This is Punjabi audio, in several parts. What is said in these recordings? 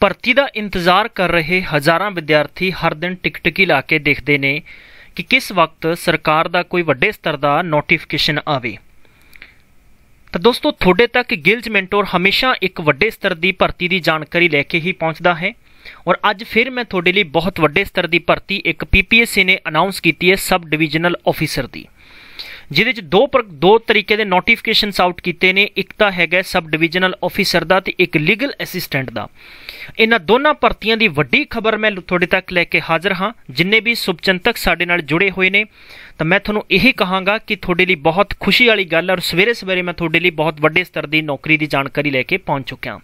ਭਰਤੀ ਦਾ ਇੰਤਜ਼ਾਰ ਕਰ ਰਹੇ ਹਜ਼ਾਰਾਂ ਵਿਦਿਆਰਥੀ ਹਰ ਦਿਨ ਟਿਕਟਕੀ ਲਾ ਕੇ ਦੇਖਦੇ ਨੇ ਕਿ ਕਿਸ ਵਕਤ ਸਰਕਾਰ ਦਾ ਕੋਈ ਵੱਡੇ ਸਤਰ ਦਾ ਨੋਟੀਫਿਕੇਸ਼ਨ ਆਵੇ ਤਾਂ ਦੋਸਤੋ ਤੁਹਾਡੇ ਤੱਕ ਗਿਲਜ ਮੈਂਟੋਰ ਹਮੇਸ਼ਾ ਇੱਕ ਵੱਡੇ ਸਤਰ ਦੀ ਭਰਤੀ ਦੀ ਜਾਣਕਾਰੀ ਲੈ ਕੇ ਹੀ ਪਹੁੰਚਦਾ ਹੈ ਔਰ ਅੱਜ ਫਿਰ ਮੈਂ ਤੁਹਾਡੇ ਲਈ ਬਹੁਤ ਵੱਡੇ ਸਤਰ ਦੀ ਭਰਤੀ ਇੱਕ ਪੀਪੀਐਸਸੀ ਨੇ ਅਨਾਉਂਸ ਕੀਤੀ ਹੈ ਸਬ ਡਿਵੀਜ਼ਨਲ ਆਫੀਸਰ ਦੀ ਜਿਹਦੇ ਚ ਦੋ ਦੋ ਤਰੀਕੇ ਦੇ ਨੋਟੀਫਿਕੇਸ਼ਨਸ ਆਊਟ ਕੀਤੇ ਨੇ ਇੱਕ ਤਾਂ ਹੈਗਾ ਸਬ ਡਿਵੀਜ਼ਨਲ ਆਫੀਸਰ ਦਾ ਤੇ ਇੱਕ ਲੀਗਲ ਅਸਿਸਟੈਂਟ ਦਾ ਇਹਨਾਂ ਦੋਨਾਂ ਭਰਤੀਆਂ ਦੀ ਵੱਡੀ ਖਬਰ ਮੈਂ ਤੁਹਾਡੇ ਤੱਕ ਲੈ ਕੇ ਹਾਜ਼ਰ ਹਾਂ ਜਿੰਨੇ ਵੀ ਸੁਭਚੰਤਕ ਸਾਡੇ ਨਾਲ ਜੁੜੇ ਹੋਏ ਨੇ ਤਾਂ ਮੈਂ ਤੁਹਾਨੂੰ ਇਹੀ ਕਹਾਂਗਾ ਕਿ ਤੁਹਾਡੇ ਲਈ ਬਹੁਤ ਖੁਸ਼ੀ ਵਾਲੀ ਗੱਲ ਹੈ ਔਰ ਸਵੇਰੇ ਸਵੇਰੇ ਮੈਂ ਤੁਹਾਡੇ ਲਈ ਬਹੁਤ ਵੱਡੇ ਸਤਰ ਦੀ ਨੌਕਰੀ ਦੀ ਜਾਣਕਾਰੀ ਲੈ ਕੇ ਪਹੁੰਚ ਚੁੱਕਿਆ ਹਾਂ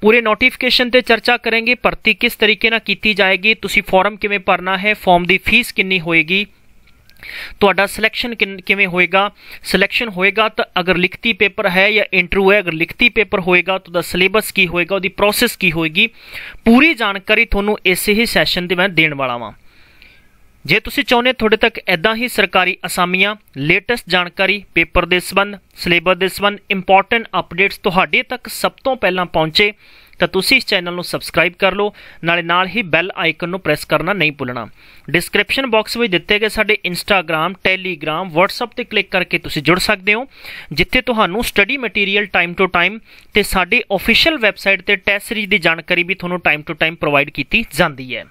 ਪੂਰੇ ਨੋਟੀਫਿਕੇਸ਼ਨ ਤੇ ਚਰਚਾ ਕਰਾਂਗੇ ਭਰਤੀ ਕਿਸ ਤਰੀਕੇ ਨਾਲ ਕੀਤੀ ਜਾਏਗੀ ਤੁਸੀਂ ਫਾਰਮ ਕਿਵੇਂ ਭਰਨਾ ਹੈ ਫਾਰਮ ਦੀ ਫੀਸ ਕਿੰਨੀ ਹੋਏਗੀ ਤੁਹਾਡਾ ਸਿਲੈਕਸ਼ਨ ਕਿਵੇਂ ਹੋਏਗਾ ਸਿਲੈਕਸ਼ਨ ਹੋਏਗਾ ਤਾਂ ਅਗਰ ਲਿਖਤੀ ਪੇਪਰ ਹੈ ਜਾਂ ਇੰਟਰਵਿਊ ਹੈ ਅਗਰ ਲਿਖਤੀ ਪੇਪਰ ਹੋਏਗਾ ਤਾਂ ਦਾ ਸਿਲੇਬਸ ਕੀ ਹੋਏਗਾ ਉਹਦੀ ਪ੍ਰੋਸੈਸ ਕੀ ਹੋਏਗੀ ਪੂਰੀ ਜਾਣਕਾਰੀ ਤੁਹਾਨੂੰ ਇਸੇ ਹੀ ਸੈਸ਼ਨ ਦੇ ਮੈਂ ਦੇਣ ਵਾਲਾ ਹਾਂ ਜੇ ਤੁਸੀਂ ਚਾਹੁੰਦੇ ਤੁਹਾਡੇ ਤੱਕ ਐਦਾਂ ਹੀ ਸਰਕਾਰੀ ਅਸਾਮੀਆਂ ਲੇਟੈਸਟ ਜਾਣਕਾਰੀ ਪੇਪਰ ਦੇ ਸੰਬੰਧ ਸਿਲੇਬਸ ਦੇ ਸੰਬੰਧ ਇੰਪੋਰਟੈਂਟ ਅਪਡੇਟਸ ਤੁਹਾਡੇ ਤੱਕ ਸਭ ਤੋਂ ਪਹਿਲਾਂ ਪਹੁੰਚੇ ਤਾਂ ਤੁਸੀਂ ਇਸ ਚੈਨਲ ਨੂੰ ਸਬਸਕ੍ਰਾਈਬ ਕਰ ਲਓ ਨਾਲੇ ਨਾਲ ਹੀ ਬੈਲ ਆਈਕਨ ਨੂੰ ਪ੍ਰੈਸ ਕਰਨਾ ਨਹੀਂ ਭੁੱਲਣਾ ਡਿਸਕ੍ਰਿਪਸ਼ਨ ਬਾਕਸ ਵਿੱਚ ਦਿੱਤੇ ਗਏ ਸਾਡੇ ਇੰਸਟਾਗ੍ਰam ਟੈਲੀਗ੍ਰam WhatsApp ਤੇ ਕਲਿੱਕ ਕਰਕੇ ਤੁਸੀਂ ਜੁੜ ਸਕਦੇ ਹੋ ਜਿੱਥੇ ਤੁਹਾਨੂੰ study material time to time ਤੇ ਸਾਡੀ ਅਫੀਸ਼ੀਅਲ ਵੈਬਸਾਈਟ ਤੇ ਟੈਸਟ ਸੀਰੀਜ਼ ਦੀ ਜਾਣਕਾਰੀ ਵੀ ਤੁਹਾਨੂੰ ਟਾਈਮ ਟੂ ਟਾਈਮ ਪ੍ਰੋਵਾਈਡ ਕੀਤੀ ਜਾਂਦੀ ਹੈ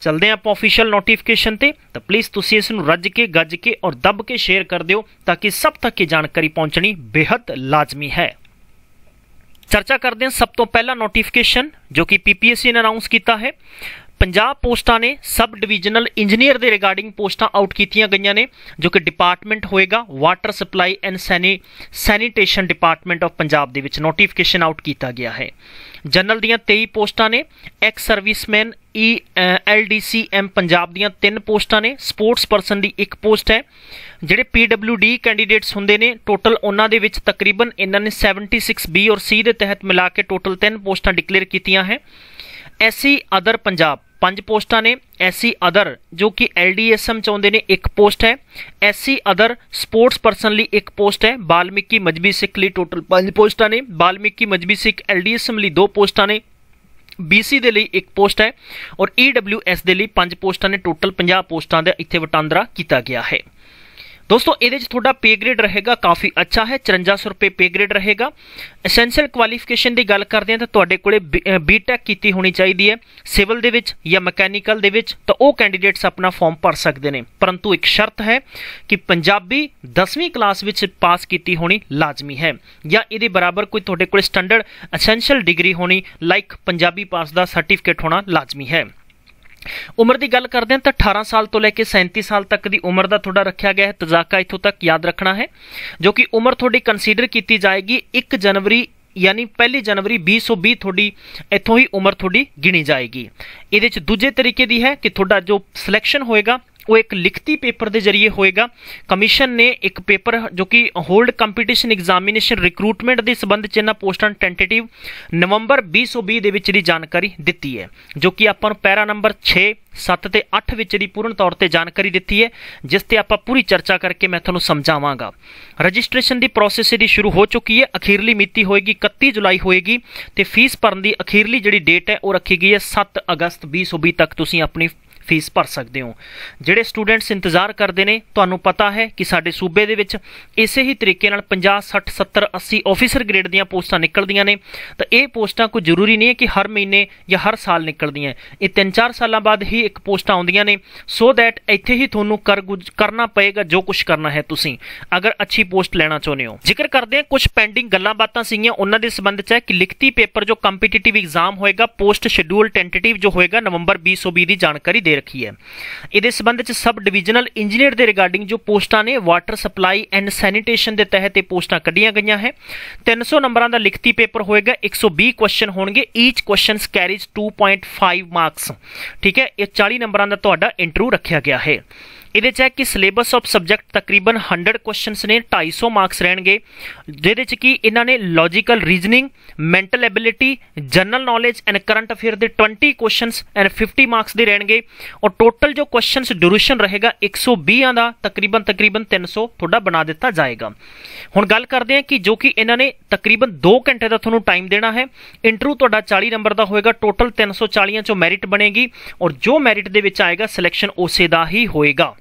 ਚਲਦੇ ਆਪਾਂ ਅਫੀਸ਼ੀਅਲ ਨੋਟੀਫਿਕੇਸ਼ਨ ਤੇ ਤਾਂ ਪਲੀਜ਼ ਤੁਸੀਂ ਇਸ ਨੂੰ ਰੱਜ ਕੇ ਗੱਜ ਕੇ ਔਰ ਦੱਬ ਕੇ ਸ਼ੇਅਰ ਕਰ ਦਿਓ ਤਾਂ ਕਿ ਸਭ ਤੱਕ ਇਹ ਜਾਣਕਾਰੀ ਪਹੁੰਚਣੀ ਬੇहद ਲਾਜ਼ਮੀ ਹੈ ਚਰਚਾ ਕਰਦੇ ਹਾਂ ਸਭ ਤੋਂ ਪਹਿਲਾ ਨੋਟੀਫਿਕੇਸ਼ਨ ਜੋ ਕਿ ਪੀਪੀਐਸਸੀ ਨੇ ਅਨਾਉਂਸ ਕੀਤਾ ਹੈ 50 ਪੋਸਟਾਂ ਨੇ ਸਬ ਡਿਵੀਜ਼ਨਲ ਇੰਜੀਨੀਅਰ ਦੇ ਰਿਗਾਰਡਿੰਗ ਪੋਸਟਾਂ ਆਊਟ ਕੀਤੀਆਂ ਗਈਆਂ ਨੇ ਜੋ ਕਿ ਡਿਪਾਰਟਮੈਂਟ ਹੋਏਗਾ water supply and sani sanitation department of Punjab ਦੇ ਵਿੱਚ ਨੋਟੀਫਿਕੇਸ਼ਨ ਆਊਟ ਕੀਤਾ ਗਿਆ ਹੈ ਜਨਰਲ ਦੀਆਂ 23 ਪੋਸਟਾਂ ਨੇ ex serviceman E M Punjab ਦੀਆਂ 3 ਪੋਸਟਾਂ ਨੇ ਸਪੋਰਟਸ ਪਰਸਨ ਦੀ ਇੱਕ ਪੋਸਟ ਹੈ ਜਿਹੜੇ ਪੀਡਬਲਯੂਡੀ ਕੈਂਡੀਡੇਟਸ ਹੁੰਦੇ ਨੇ ਟੋਟਲ ਉਹਨਾਂ ਦੇ ਵਿੱਚ ਤਕਰੀਬਨ ਇਹਨਾਂ ਨੇ 76 ਬੀ ਔਰ ਸੀ ਦੇ ਤਹਿਤ ਮਿਲਾ ਕੇ ਟੋਟਲ 3 ਪੋਸਟਾਂ ਡਿਕਲੇਅਰ ਕੀਤੀਆਂ ਹੈ ਐਸੀ ਅਦਰ ਪੰਜਾਬ ਪੰਜ ਪੋਸਟਾਂ ਨੇ ਐਸਸੀ ਅਦਰ ਜੋ ਕਿ ਐਲਡੀਐਸਐਮ ਚਾਹੁੰਦੇ ਨੇ ਇੱਕ ਪੋਸਟ ਹੈ ਐਸਸੀ ਅਦਰ ਸਪੋਰਟਸ ਪਰਸਨ ਲਈ ਇੱਕ ਪੋਸਟ ਹੈ ਬਾਲਮਿਕੀ ਮਜਬੀ ਸਿੱਖ ਲਈ ਟੋਟਲ ਪੰਜ ਪੋਸਟਾਂ ਨੇ ਬਾਲਮਿਕੀ ਮਜਬੀ ਸਿੱਖ ਐਲਡੀਐਸਐਮ ਲਈ ਦੋ ਪੋਸਟਾਂ ਨੇ BC ਦੇ ਲਈ ਇੱਕ ਪੋਸਟ ਹੈ ਔਰ EWS ਦੇ ਲਈ ਪੰਜ ਪੋਸਟਾਂ ਨੇ ਟੋਟਲ 50 ਪੋਸਟਾਂ ਦਾ ਇੱਥੇ ਵਟਾਂਦਰਾ ਕੀਤਾ ਗਿਆ ਹੈ ਦੋਸਤੋ ਇਹਦੇ 'ਚ ਤੁਹਾਡਾ ਪੇ ਗ੍ਰੇਡ ਰਹੇਗਾ ਕਾਫੀ ਅੱਛਾ ਹੈ 5400 ਰੁਪਏ ਪੇ ਗ੍ਰੇਡ ਰਹੇਗਾ ਐਸੈਂਸ਼ੀਅਲ ਕੁਆਲੀਫਿਕੇਸ਼ਨ ਦੀ ਗੱਲ ਕਰਦੇ ਹਾਂ ਤਾਂ ਤੁਹਾਡੇ ਕੋਲੇ ਬੀਟੈਕ ਕੀਤੀ ਹੋਣੀ ਚਾਹੀਦੀ ਹੈ ਸਿਵਲ ਦੇ ਵਿੱਚ ਜਾਂ ਮਕੈਨੀਕਲ ਦੇ ਵਿੱਚ ਤਾਂ ਉਹ ਕੈਂਡੀਡੇਟਸ ਆਪਣਾ ਫਾਰਮ ਭਰ ਸਕਦੇ ਨੇ ਪਰੰਤੂ ਇੱਕ ਸ਼ਰਤ ਹੈ ਕਿ ਪੰਜਾਬੀ 10ਵੀਂ ਕਲਾਸ ਵਿੱਚ ਪਾਸ ਕੀਤੀ ਹੋਣੀ ਲਾਜ਼ਮੀ ਹੈ ਜਾਂ ਇਹਦੇ ਬਰਾਬਰ ਕੋਈ ਤੁਹਾਡੇ ਕੋਲੇ ਸਟੈਂਡਰਡ ਐਸੈਂਸ਼ੀਅਲ ਡਿਗਰੀ ਹੋਣੀ ਲਾਈਕ ਪੰਜਾਬੀ ਪਾਸ ਦਾ ਸਰਟੀਫਿਕੇਟ ਹੋਣਾ ਲਾਜ਼ਮੀ ਹੈ ਉਮਰ ਦੀ ਗੱਲ ਕਰਦੇ ਹਾਂ ਤਾਂ 18 ਸਾਲ ਤੋਂ ਲੈ ਕੇ 37 ਸਾਲ ਤੱਕ ਦੀ ਉਮਰ ਦਾ ਤੁਹਾਡਾ ਰੱਖਿਆ ਗਿਆ ਹੈ ਤਜ਼ਾਕਾ ਇਥੋਂ ਤੱਕ ਯਾਦ ਰੱਖਣਾ ਹੈ ਜੋ ਕਿ ਉਮਰ ਤੁਹਾਡੀ ਕੰਸੀਡਰ ਕੀਤੀ ਜਾਏਗੀ 1 ਜਨਵਰੀ ਯਾਨੀ ਪਹਿਲੀ ਜਨਵਰੀ 2020 ਤੁਹਾਡੀ ਇੱਥੋਂ ਹੀ ਉਮਰ ਤੁਹਾਡੀ ਗਿਣੀ ਜਾਏਗੀ ਇਹਦੇ ਵਿੱਚ ਦੂਜੇ ਤਰੀਕੇ ਦੀ ਹੈ ਕਿ ਤੁਹਾਡਾ ਜੋ ਸਿਲੈਕਸ਼ਨ ਹੋਏਗਾ ਉਹ ਇੱਕ ਲਿਖਤੀ ਪੇਪਰ ਦੇ ਜ਼ਰੀਏ ਹੋਏਗਾ ਕਮਿਸ਼ਨ ਨੇ ਇੱਕ ਪੇਪਰ ਜੋ ਕਿ ਹੋਲਡ ਕੰਪੀਟੀਸ਼ਨ ਐਗਜ਼ਾਮੀਨੇਸ਼ਨ ਰਿਕਰੂਟਮੈਂਟ ਦੇ ਸੰਬੰਧ ਚ ਇਹਨਾਂ ਪੋਸਟਾਂ ਟੈਂਟੇਟਿਵ ਨਵੰਬਰ 2020 ਦੇ ਵਿੱਚ ਦੀ ਜਾਣਕਾਰੀ ਦਿੱਤੀ ਹੈ ਜੋ ਕਿ ਆਪਾਂ ਨੂੰ ਪੈਰਾ ਨੰਬਰ 6 7 ਤੇ 8 ਵਿੱਚ ਦੀ ਪੂਰਨ ਤੌਰ ਤੇ ਜਾਣਕਾਰੀ ਦਿੱਤੀ ਹੈ ਜਿਸ ਤੇ ਆਪਾਂ ਪੂਰੀ ਚਰਚਾ ਕਰਕੇ ਮੈਂ ਤੁਹਾਨੂੰ ਸਮਝਾਵਾਂਗਾ ਰਜਿਸਟ੍ਰੇਸ਼ਨ ਦੀ ਪ੍ਰੋਸੈਸ ਇਹਦੀ ਸ਼ੁਰੂ ਹੋ ਚੁੱਕੀ ਹੈ ਅਖੀਰਲੀ ਮਿਤੀ ਹੋਏਗੀ 31 ਜੁਲਾਈ ਹੋਏਗੀ ਤੇ ਫੀਸ ਭਰਨ ਦੀ ਅਖੀਰਲੀ ਜਿਹੜੀ ਡੇਟ ਹੈ ਉਹ ਰੱਖੀ ਗਈ ਹੈ 7 ਅਗਸਤ 2020 ਤੱਕ ਤੁਸੀਂ ਆਪਣੀ ਫੀਸ ਭਰ ਸਕਦੇ ਹੋ ਜਿਹੜੇ ਸਟੂਡੈਂਟਸ ਇੰਤਜ਼ਾਰ ਕਰਦੇ ਨੇ ਤੁਹਾਨੂੰ ਪਤਾ ਹੈ ਕਿ ਸਾਡੇ ਸੂਬੇ ਦੇ ਵਿੱਚ ਇਸੇ ਹੀ ਤਰੀਕੇ ਨਾਲ 50 60 70 80 ਆਫੀਸਰ ਗ੍ਰੇਡ ਦੀਆਂ ਪੋਸਟਾਂ ਨਿਕਲਦੀਆਂ ਨੇ ਤਾਂ ਇਹ ਪੋਸਟਾਂ ਕੋਈ ਜ਼ਰੂਰੀ ਨਹੀਂ ਹੈ ਕਿ ਹਰ ਮਹੀਨੇ ਜਾਂ ਹਰ ਸਾਲ ਨਿਕਲਦੀਆਂ ਇਹ 3-4 ਸਾਲਾਂ ਬਾਅਦ ਹੀ ਇੱਕ ਪੋਸਟਾਂ ਆਉਂਦੀਆਂ ਨੇ ਸੋ ਥੈਟ ਇੱਥੇ ਹੀ ਤੁਹਾਨੂੰ ਕਰਨਾ ਪਏਗਾ ਜੋ ਕੁਝ ਕਰਨਾ ਹੈ ਤੁਸੀਂ ਅਗਰ ਅੱਛੀ ਪੋਸਟ ਲੈਣਾ ਚਾਹੁੰਦੇ ਹੋ ਜ਼ਿਕਰ ਕਰਦੇ ਹਾਂ ਕੁਝ ਪੈਂਡਿੰਗ ਗੱਲਾਂ ਬਾਤਾਂ ਸੀਗੀਆਂ ਉਹਨਾਂ ਦੇ ਸੰਬੰਧ ਚ ਹੈ ਕਿ ਲਿਖਤੀ ਪੇਪਰ ਜੋ ਕੰਪੀਟੀਟਿਵ ਐਗਜ਼ਾਮ ਹੋਏਗਾ ਪੋਸਟ ਸ਼ਡਿਊਲ ਟੈਂਟੇਟਿਵ ਜੋ ਹੋਏਗਾ ਨਵੰਬਰ 2020 ਦੀ ਜਾਣਕਾਰੀ ਦੇ ਰੱਖੀ ਹੈ ਇਹਦੇ ਸਬੰਧ ਵਿੱਚ ਸਬ ਡਿਵੀਜ਼ਨਲ ਇੰਜੀਨੀਅਰ ਦੇ ਰਿਗਾਰਡਿੰਗ ਜੋ ਪੋਸਟਾਂ ਨੇ ਵਾਟਰ ਸਪਲਾਈ ਐਂਡ ਸੈਨੀਟੇਸ਼ਨ ਦੇ ਤਹਿਤ ਇਹ ਪੋਸਟਾਂ ਕੱਢੀਆਂ ਗਈਆਂ ਹੈ 300 ਨੰਬਰਾਂ ਦਾ ਲਿਖਤੀ ਪੇਪਰ ਹੋਏਗਾ 120 ਕੁਐਸਚਨ ਹੋਣਗੇ ਈਚ ਕੁਐਸਚਨਸ ਕੈਰੀਜ਼ 2.5 ਮਾਰਕਸ ਠੀਕ ਹੈ ਇਹ 40 ਨੰਬਰਾਂ ਦਾ ਤੁਹਾਡਾ ਇੰਟਰਵਿਊ ਰੱਖਿਆ ਗਿਆ ਹੈ ਇਹਦੇ ਚ ਹੈ ਕਿ ਸਿਲੇਬਸ ਆਫ ਸਬਜੈਕਟ ਤਕਰੀਬਨ 100 ਕੁਐਸਚਨਸ ਨੇ 250 ਮਾਰਕਸ ਰਹਿਣਗੇ ਜਿਹਦੇ ਚ ਕਿ ਇਹਨਾਂ ਨੇ logical reasoning mental ability general knowledge and current affair ਦੇ 20 ਕੁਐਸਚਨਸ ਐਂਡ 50 ਮਾਰਕਸ ਦੇ ਰਹਿਣਗੇ ਔਰ ਟੋਟਲ ਜੋ ਕੁਐਸਚਨਸ ਡਿਊਰੇਸ਼ਨ ਰਹੇਗਾ 120 ਆਂ ਦਾ ਤਕਰੀਬਨ ਤਕਰੀਬਨ 300 ਤੁਹਾਡਾ ਬਣਾ ਦਿੱਤਾ ਜਾਏਗਾ ਹੁਣ ਗੱਲ ਕਰਦੇ ਹਾਂ ਕਿ ਜੋ ਕਿ ਇਹਨਾਂ ਨੇ ਤਕਰੀਬਨ 2 ਘੰਟੇ ਦਾ ਤੁਹਾਨੂੰ ਟਾਈਮ ਦੇਣਾ ਹੈ ਇੰਟਰਵਿਊ ਤੁਹਾਡਾ 40 ਨੰਬਰ ਦਾ ਹੋਏਗਾ ਟੋਟਲ 340 ਚੋਂ ਮੈਰਿਟ ਬਣੇਗੀ ਔਰ ਜੋ ਮੈਰਿਟ ਦੇ ਵਿੱਚ ਆਏਗਾ ਸਿਲੈਕਸ਼ਨ ਉਸੇ ਦਾ ਹੀ ਹੋਏਗਾ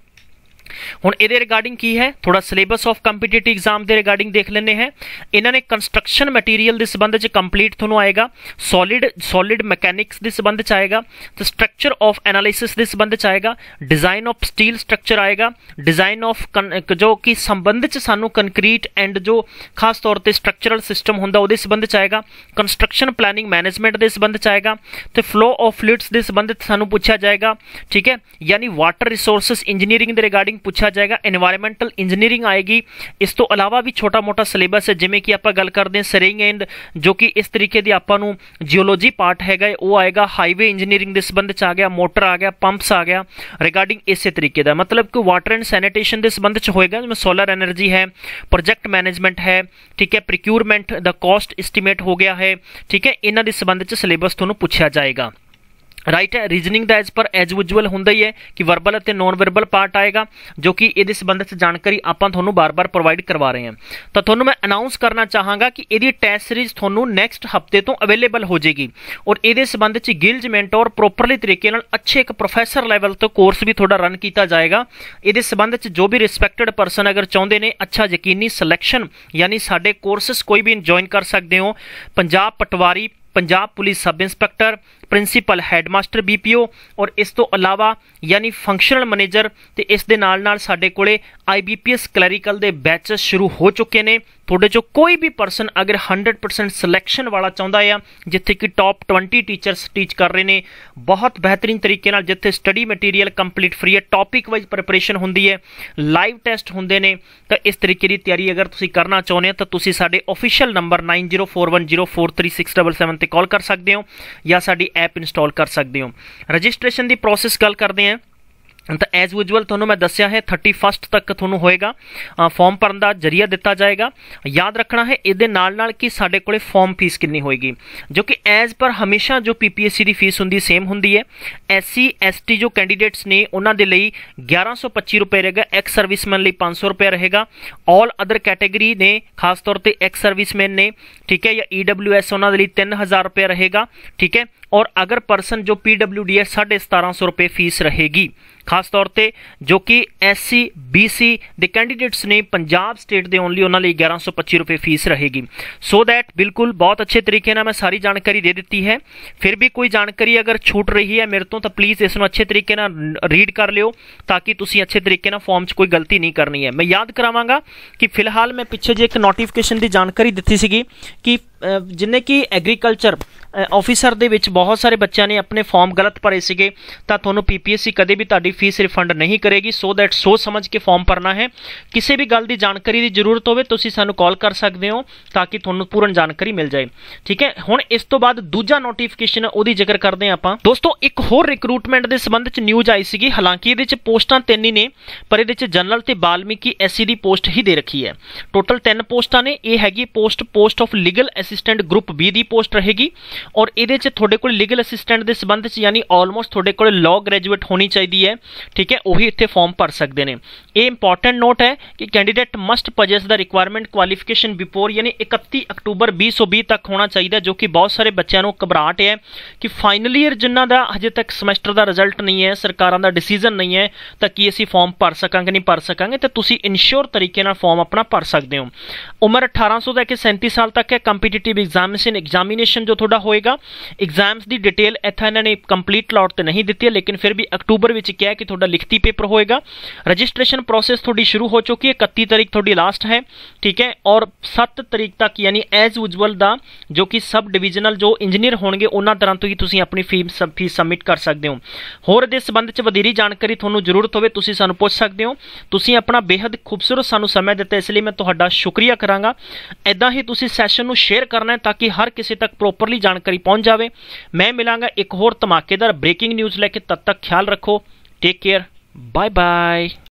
ਹੁਣ ਇਹਦੇ ਰਿਗਾਰਡਿੰਗ ਕੀ ਹੈ ਥੋੜਾ ਸਿਲੇਬਸ ਆਫ ਕੰਪੀਟੀਟਿਵ ਐਗਜ਼ਾਮ ਦੇ ਰਿਗਾਰਡਿੰਗ ਦੇਖ ਲੈਣੇ ਹੈ ਇਹਨਾਂ ਨੇ ਕੰਸਟਰਕਸ਼ਨ ਮਟੀਰੀਅਲ ਦੇ ਸੰਬੰਧ ਵਿੱਚ ਕੰਪਲੀਟ ਤੁਹਾਨੂੰ ਆਏਗਾ ਸੋਲਿਡ ਸੋਲਿਡ ਮੈਕੈਨਿਕਸ ਦੇ ਸੰਬੰਧ ਵਿੱਚ ਆਏਗਾ ਤੇ ਸਟਰਕਚਰ ਆਫ ਐਨਾਲਿਸਿਸ ਦੇ ਸੰਬੰਧ ਵਿੱਚ ਆਏਗਾ ਡਿਜ਼ਾਈਨ ਆਫ ਸਟੀਲ ਸਟਰਕਚਰ ਆਏਗਾ ਡਿਜ਼ਾਈਨ ਆਫ ਜੋ ਕਿ ਸੰਬੰਧ ਵਿੱਚ ਸਾਨੂੰ ਕੰਕਰੀਟ ਐਂਡ ਜੋ ਖਾਸ ਤੌਰ ਤੇ ਸਟਰਕਚਰਲ ਸਿਸਟਮ ਹੁੰਦਾ ਉਹਦੇ ਸੰਬੰਧ ਵਿੱਚ ਆਏਗਾ ਕੰਸਟਰਕਸ਼ਨ ਪਲੈਨਿੰਗ ਮੈਨੇਜਮੈਂਟ ਦੇ ਸੰਬੰਧ ਵਿੱਚ ਆਏਗਾ ਤੇ ਫਲੋ ਆਫ ਫਲੂਇਡਸ ਦੇ ਸੰਬੰਧ ਸਾਨੂੰ ਪੁੱਛਿਆ ਜਾਏਗਾ ਠੀਕ ਹੈ ਯਾਨੀ ਵਾਟਰ ਰਿਸੋਰਸਸ ਇੰਜੀਨੀਅਰਿੰਗ ਦੇ ਰਿਗਾਰਡਿੰਗ ਅਕੋਰਡਿੰਗ ਪੁੱਛਿਆ ਜਾਏਗਾ এনवायरमेंटल ਇੰਜੀਨੀਅਰਿੰਗ ਆਏਗੀ ਇਸ ਤੋਂ ਇਲਾਵਾ ਵੀ ਛੋਟਾ ਮੋਟਾ ਸਿਲੇਬਸ ਹੈ ਜਿਵੇਂ ਕਿ ਆਪਾਂ ਗੱਲ ਕਰਦੇ ਹਾਂ ਸਰਿੰਗ ਐਂਡ ਜੋ ਕਿ ਇਸ ਤਰੀਕੇ ਦੀ ਆਪਾਂ ਨੂੰ ਜੀਓਲੋਜੀ ਪਾਰਟ ਹੈਗਾ ਉਹ ਆਏਗਾ ਹਾਈਵੇ ਇੰਜੀਨੀਅਰਿੰਗ ਦੇ ਸੰਬੰਧ ਚ ਆ ਗਿਆ ਮੋਟਰ ਆ ਗਿਆ ਪੰਪਸ ਆ ਗਿਆ ਰਿਗਾਰਡਿੰਗ ਇਸੇ ਤਰੀਕੇ ਦਾ ਮਤਲਬ ਕਿ ਵਾਟਰ ਐਂਡ ਸੈਨੀਟੇਸ਼ਨ ਦੇ ਸੰਬੰਧ ਚ ਹੋਏਗਾ ਜਿਵੇਂ ਸੋਲਰ એનર્ਜੀ ਹੈ ਪ੍ਰੋਜੈਕਟ ਮੈਨੇਜਮੈਂਟ ਹੈ ਠੀਕ ਹੈ ਪ੍ਰੋਕਿਊਰਮੈਂਟ ਦਾ ਕਾਸਟ ਐਸਟੀਮੇਟ ਹੋ ਗਿਆ ਹੈ ਠੀਕ ਹੈ ਇਹਨਾਂ ਦੇ ਸੰਬੰਧ ਚ ਸਿਲੇਬਸ ਤੁਹਾਨੂੰ ਪੁੱਛਿਆ ਜਾਏਗਾ ਰਾਈਟ ਹੈ ਰੀਜ਼ਨਿੰਗ ਦਾ ਐਸ ਪਰ ਐਜ ਯੂਜੂਅਲ ਹੁੰਦਾ ਹੀ ਹੈ ਕਿ ਵਰਬਲ ਅਤੇ ਨਾਨ ਵਰਬਲ ਪਾਰਟ ਆਏਗਾ ਜੋ ਕਿ ਇਹਦੇ ਸੰਬੰਧਿਤ ਵਿੱਚ ਜਾਣਕਾਰੀ ਆਪਾਂ ਤੁਹਾਨੂੰ ਬਾਰ-ਬਾਰ ਪ੍ਰੋਵਾਈਡ ਕਰਵਾ ਰਹੇ ਹਾਂ ਤਾਂ ਤੁਹਾਨੂੰ ਮੈਂ ਅਨਾਉਂਸ ਕਰਨਾ ਚਾਹਾਂਗਾ ਕਿ ਇਹਦੀ ਟੈਸਟ ਸੀਰੀਜ਼ ਤੁਹਾਨੂੰ ਨੈਕਸਟ ਹਫਤੇ ਤੋਂ ਅਵੇਲੇਬਲ ਹੋ ਜਾਏਗੀ ਔਰ ਇਹਦੇ ਸੰਬੰਧ ਵਿੱਚ ਗਿਲਜ ਮੈਂਟੋਰ ਪ੍ਰੋਪਰਲੀ ਤਰੀਕੇ ਨਾਲ ਅੱਛੇ ਇੱਕ ਪ੍ਰੋਫੈਸਰ ਲੈਵਲ ਤੋਂ ਕੋਰਸ ਵੀ ਤੁਹਾਡਾ ਰਨ ਕੀਤਾ ਜਾਏਗਾ ਇਹਦੇ ਸੰਬੰਧ ਵਿੱਚ ਜੋ ਵੀ ਰਿਸਪੈਕਟਡ ਪਰਸਨ ਅਗਰ ਚਾਹੁੰਦੇ ਨੇ ਅੱਛਾ ਯਕੀਨੀ ਸਿਲੈਕਸ਼ਨ ਯਾਨੀ ਸਾਡੇ ਕੋਰਸਸ ਕੋਈ ਵੀ ਜੁਆਇਨ ਕਰ ਸਕਦੇ ਹੋ Punjab Patwari Punjab police sub inspector principal headmaster BPO ਔਰ ਇਸ ਤੋਂ ਇਲਾਵਾ ਯਾਨੀ ਫੰਕਸ਼ਨਲ ਮੈਨੇਜਰ ਤੇ ਇਸ ਦੇ ਨਾਲ ਨਾਲ ਸਾਡੇ ਕੋਲੇ ਆਈਬੀਪੀਐਸ ਕਲੈਰੀਕਲ ਦੇ ਬੈਚਸ ਸ਼ੁਰੂ ਹੋ ਚੁੱਕੇ ਨੇ ਤੁਹਾਡੇ ਚੋਂ ਕੋਈ ਵੀ ਪਰਸਨ ਅਗਰ 100% ਸਿਲੈਕਸ਼ਨ ਵਾਲਾ ਚਾਹੁੰਦਾ ਹੈ ਜਿੱਥੇ ਕਿ ਟਾਪ 20 ਟੀਚਰਸ ਟੀਚ ਕਰ ਰਹੇ ਨੇ ਬਹੁਤ ਬਿਹਤਰੀਨ ਤਰੀਕੇ ਨਾਲ ਜਿੱਥੇ ਸਟੱਡੀ ਮਟੀਰੀਅਲ ਕੰਪਲੀਟ ਫ੍ਰੀ ਹੈ ਟਾਪਿਕ ਵਾਈਜ਼ ਪ੍ਰੈਪਰੇਸ਼ਨ ਹੁੰਦੀ ਹੈ ਲਾਈਵ ਟੈਸਟ ਹੁੰਦੇ ਨੇ ਤਾਂ ਇਸ ਤਰੀਕੇ ਦੀ ਤਿਆਰੀ ਅਗਰ ਤੁਸੀਂ ਕਰਨਾ ਚਾਹੁੰਦੇ ਹੋ ਤਾਂ ਤੁਸੀਂ ਸਾਡੇ ਅਫੀਸ਼ੀਅਲ ਨੰਬਰ 9041043677 ਤੇ ਕਾਲ ਕਰ ਸਕਦੇ ਹੋ ਜਾਂ ਸਾਡੀ ਐਪ ਇੰਸਟਾਲ ਕਰ ਸਕਦੇ ਹੋ ਰਜਿਸਟ੍ਰੇਸ਼ਨ ਦੀ ਪ੍ਰੋਸੈਸ ਗੱਲ ਕਰਦੇ ਆਂ ਤਾਂ ਐਸ ਯੂਜੂਅਲ ਤੁਹਾਨੂੰ ਮੈਂ ਦੱਸਿਆ ਹੈ 31st ਤੱਕ ਤੁਹਾਨੂੰ ਹੋਏਗਾ ਫਾਰਮ ਭਰਨ ਦਾ ਜਰੀਆ ਦਿੱਤਾ ਜਾਏਗਾ ਯਾਦ ਰੱਖਣਾ ਹੈ ਇਹਦੇ ਨਾਲ ਨਾਲ ਕਿ ਸਾਡੇ ਕੋਲੇ ਫਾਰਮ ਫੀਸ ਕਿੰਨੀ ਹੋਏਗੀ ਜੋ ਕਿ ਐਸ ਪਰ ਹਮੇਸ਼ਾ ਜੋ ਪੀਪੀਐਸਸੀ ਦੀ ਫੀਸ ਹੁੰਦੀ ਸੇਮ ਹੁੰਦੀ ਹੈ ਐਸਸੀ ਐਸਟੀ ਜੋ ਕੈਂਡੀਡੇਟਸ ਨੇ ਉਹਨਾਂ ਦੇ ਲਈ 1125 ਰੁਪਏ ਰਹੇਗਾ ਐਕਸ ਸਰਵਿਸਮੈਨ ਲਈ 500 ਰੁਪਏ ਰਹੇਗਾ ਆਲ ਅਦਰ ਕੈਟਾਗਰੀ ਨੇ ਖਾਸ ਤੌਰ ਤੇ ਐਕਸ ਸਰਵਿਸਮੈਨ ਨੇ ਠੀਕ ਹੈ ਜਾਂ ਈਡਬਲਯੂਐਸ e ਉਹਨਾਂ ਦੇ ਲਈ 3000 ਰੁਪਏ ਰਹੇਗਾ ਠੀਕ ਹੈ और अगर पर्सन जो पी डब्ल्यू डी है साढ़े सतारह सौ रुपये फीस रहेगी ਖਾਸ ਤੌਰ ਤੇ ਜੋ ਕਿ ਐਸਸੀ ਬੀਸੀ ਦੇ ਕੈਂਡੀਡੇਟਸ ਨੇ ਪੰਜਾਬ ਸਟੇਟ ਦੇ ਓਨਲੀ ਉਹਨਾਂ ਲਈ 1125 ਰੁਪਏ ਫੀਸ ਰਹੇਗੀ ਸੋ ਥੈਟ ਬਿਲਕੁਲ ਬਹੁਤ ਅੱਛੇ ਤਰੀਕੇ ਨਾਲ ਮੈਂ ਸਾਰੀ ਜਾਣਕਾਰੀ ਦੇ ਦਿੱਤੀ ਹੈ ਫਿਰ ਵੀ ਕੋਈ ਜਾਣਕਾਰੀ ਅਗਰ ਛੂਟ ਰਹੀ ਹੈ ਮੇਰੇ ਤੋਂ ਤਾਂ ਪਲੀਜ਼ ਇਸ ਨੂੰ ਅੱਛੇ ਤਰੀਕੇ ਨਾਲ ਰੀਡ ਕਰ ਲਿਓ ਤਾਂ ਕਿ ਤੁਸੀਂ ਅੱਛੇ ਤਰੀਕੇ ਨਾਲ ਫਾਰਮ 'ਚ ਕੋਈ ਗਲਤੀ ਨਹੀਂ ਕਰਨੀ ਹੈ ਮੈਂ ਯਾਦ ਕਰਾਵਾਂਗਾ ਕਿ ਫਿਲਹਾਲ ਮੈਂ ਪਿੱਛੇ ਜੇ ਇੱਕ ਨੋਟੀਫਿਕੇਸ਼ਨ ਦੀ ਜਾਣਕਾਰੀ ਦਿੱਤੀ ਸੀਗੀ ਕਿ ਜਿੰਨੇ ਕਿ ਐਗਰੀਕਲਚਰ ਆਫੀਸਰ ਦੇ ਵਿੱਚ ਬਹੁਤ ਸਾਰੇ ਬੱਚਿਆਂ ਨੇ ਆਪਣੇ ਫਾਰਮ ਗਲਤ ਭਰੇ ਸੀਗੇ ਤਾਂ ਤੁਹਾਨੂੰ ਪੀਪੀਐਸਸੀ ਕਦੇ ਵੀ ਤੁਹਾਡੀ ਫੀਸ ਰਿਫੰਡ ਨਹੀਂ ਕਰੇਗੀ ਸੋ ਦੈਟ ਸੋ ਸਮਝ ਕੇ ਫਾਰਮ ਭਰਨਾ ਹੈ ਕਿਸੇ ਵੀ ਗੱਲ ਦੀ ਜਾਣਕਾਰੀ ਦੀ ਜ਼ਰੂਰਤ ਹੋਵੇ ਤੁਸੀਂ ਸਾਨੂੰ ਕਾਲ ਕਰ ਸਕਦੇ ਹੋ ਤਾਂ ਕਿ ਤੁਹਾਨੂੰ ਪੂਰਨ ਜਾਣਕਾਰੀ ਮਿਲ ਜਾਏ ਠੀਕ ਹੈ ਹੁਣ ਇਸ ਤੋਂ ਬਾਅਦ ਦੂਜਾ ਨੋਟੀਫਿਕੇਸ਼ਨ ਉਹਦੀ ਜ਼ਿਕਰ ਕਰਦੇ ਆਪਾਂ ਦੋਸਤੋ ਇੱਕ ਹੋਰ ਰਿਕਰੂਟਮੈਂਟ ਦੇ ਸੰਬੰਧ ਵਿੱਚ ਨਿਊਜ਼ ਆਈ ਸੀਗੀ ਹਾਲਾਂਕਿ ਇਹਦੇ ਵਿੱਚ ਪੋਸਟਾਂ ਤਿੰਨ ਹੀ ਨੇ ਪਰ ਇਹਦੇ ਵਿੱਚ ਜਨਰਲ ਤੇ ਬਾਲਮੀਕੀ ਐਸਸੀ ਦੀ ਪੋਸਟ ਹੀ ਦੇ ਰੱਖੀ ਹੈ ਟੋਟਲ ਤਿੰਨ ਪੋਸਟਾਂ ਨੇ ਇਹ ਹੈਗੀ post post of legal as assistant group B ਦੀ ਪੋਸਟ ਰਹੇਗੀ ਔਰ ਇਹਦੇ 'ਚ ਤੁਹਾਡੇ ਕੋਲ ਲੀਗਲ ਅਸਿਸਟੈਂਟ ਦੇ ਸਬੰਧ 'ਚ ਯਾਨੀ ਆਲਮੋਸਟ ਤੁਹਾਡੇ ਕੋਲ ਲਾਅ ਗ੍ਰੈਜੂਏਟ ਹੋਣੀ ਚਾਹੀਦੀ ਹੈ ਠੀਕ ਹੈ ਉਹੀ ਇੱਥੇ ਫਾਰਮ ਭਰ ਸਕਦੇ ਨੇ ਇਹ ਇੰਪੋਰਟੈਂਟ ਨੋਟ ਹੈ ਕਿ candidate must possess the requirement qualification before ਯਾਨੀ 31 ਅਕਤੂਬਰ 2020 ਤੱਕ ਹੋਣਾ ਚਾਹੀਦਾ ਜੋ ਕਿ ਬਹੁਤ ਸਾਰੇ ਬੱਚਿਆਂ ਨੂੰ ਘਬਰਾਹਟ ਹੈ ਕਿ ਫਾਈਨਲ ਈਅਰ ਜਿਨ੍ਹਾਂ ਦਾ ਅਜੇ ਤੱਕ ਸਮੈਸਟਰ ਦਾ ਰਿਜ਼ਲਟ ਨਹੀਂ ਹੈ ਸਰਕਾਰਾਂ ਦਾ ਡਿਸੀਜਨ ਨਹੀਂ ਹੈ ਤਾਂ ਕੀ ਅਸੀਂ ਫਾਰਮ ਭਰ ਸਕਾਂਗੇ ਨਹੀਂ ਭਰ ਸਕਾਂਗੇ ਤਾਂ ਤੁਸੀਂ ਇਨਸ਼ੋਰ ਤਰੀਕੇ ਨਾਲ ਫਾਰਮ ਆਪਣਾ ਭਰ ਸਕਦੇ ਹੋ ਉਮਰ 1800 ਤੋਂ ਲੈ ਕੇ 37 ਸਾਲ ਤੱਕ ਹੈ ਕੰਪੀਟੀਟਿਵ ਕੰਪੀਟੀਟਿਵ ਐਗਜ਼ਾਮਿਨੇਸ਼ਨ ਐਗਜ਼ਾਮੀਨੇਸ਼ਨ ਜੋ ਤੁਹਾਡਾ ਹੋਏਗਾ ਐਗਜ਼ਾਮਸ ਦੀ ਡਿਟੇਲ ਇੱਥੇ ਇਹਨਾਂ ਨੇ ਕੰਪਲੀਟ ਲੌਟ ਤੇ ਨਹੀਂ ਦਿੱਤੀ ਹੈ ਲੇਕਿਨ ਫਿਰ ਵੀ ਅਕਤੂਬਰ ਵਿੱਚ ਕਿਹਾ ਕਿ ਤੁਹਾਡਾ ਲਿਖਤੀ ਪੇਪਰ ਹੋਏਗਾ ਰਜਿਸਟ੍ਰੇਸ਼ਨ ਪ੍ਰੋਸੈਸ ਤੁਹਾਡੀ ਸ਼ੁਰੂ ਹੋ ਚੁੱਕੀ ਹੈ 31 ਤਰੀਕ ਤੁਹਾਡੀ ਲਾਸਟ ਹੈ ਠੀਕ ਹੈ ਔਰ 7 ਤਰੀਕ ਤੱਕ ਯਾਨੀ ਐਜ਼ ਯੂਜੂਅਲ ਦਾ ਜੋ ਕਿ ਸਬ ਡਿਵੀਜ਼ਨਲ ਜੋ ਇੰਜੀਨੀਅਰ ਹੋਣਗੇ ਉਹਨਾਂ ਤਰ੍ਹਾਂ ਤੋਂ ਹੀ ਤੁਸੀਂ ਆਪਣੀ ਫੀਸ ਫੀਸ ਸਬਮਿਟ ਕਰ ਸਕਦੇ ਹੋ ਹੋਰ ਦੇ ਸੰਬੰਧ ਵਿੱਚ ਵਧੇਰੀ ਜਾਣਕਾਰੀ ਤੁਹਾਨੂੰ ਜ਼ਰੂਰਤ ਹੋਵੇ ਤੁਸੀਂ ਸਾਨੂੰ ਪੁੱਛ ਸਕਦੇ ਹੋ ਤੁਸੀਂ ਆਪਣਾ ਬੇਹੱਦ ਖੂਬਸੂਰਤ ਸਾਨੂੰ ਸਮਾਂ ਦਿੱਤਾ ਇਸ ਲਈ ਮੈਂ ਤੁਹਾਡਾ ਸ਼ੁਕਰੀਆ ਕਰਾਂਗਾ ਐਦਾਂ ਹੀ ਤੁਸੀਂ ਸੈਸ਼ਨ ਨੂੰ ਸ਼ੇਅਰ ਸ਼ੇਅਰ ਕਰਨਾ ਹੈ ਤਾਂ ਕਿ ਹਰ ਕਿਸੇ ਤੱਕ ਪ੍ਰੋਪਰਲੀ ਜਾਣਕਾਰੀ ਪਹੁੰਚ ਜਾਵੇ ਮੈਂ ਮਿਲਾਂਗਾ ਇੱਕ ਹੋਰ ਧਮਾਕੇਦਾਰ ਬ੍ਰੇਕਿੰਗ ਨਿਊਜ਼ ਲੈ ਕੇ ਤਦ ਤੱਕ ਖਿਆਲ ਰੱਖੋ ਟੇਕ ਕੇਅਰ ਬਾਏ ਬਾਏ